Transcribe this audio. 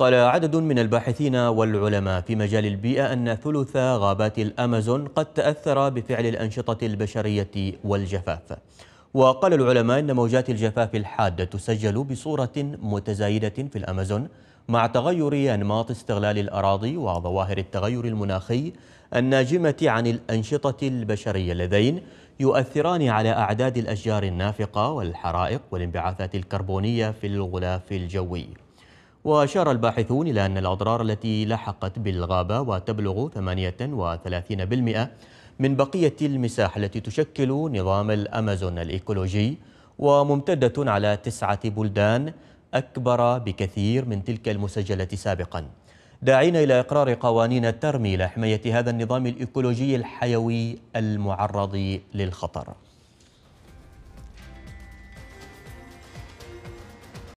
قال عدد من الباحثين والعلماء في مجال البيئة أن ثلث غابات الأمازون قد تأثر بفعل الأنشطة البشرية والجفاف وقال العلماء أن موجات الجفاف الحادة تسجل بصورة متزايدة في الأمازون مع تغير أنماط استغلال الأراضي وظواهر التغير المناخي الناجمة عن الأنشطة البشرية لذين يؤثران على أعداد الأشجار النافقة والحرائق والانبعاثات الكربونية في الغلاف الجوي وأشار الباحثون إلى أن الأضرار التي لحقت بالغابة وتبلغ 38% من بقية المساحة التي تشكل نظام الأمازون الإيكولوجي وممتدة على تسعة بلدان أكبر بكثير من تلك المسجلة سابقاً داعين إلى إقرار قوانين الترمي لحماية هذا النظام الإيكولوجي الحيوي المعرض للخطر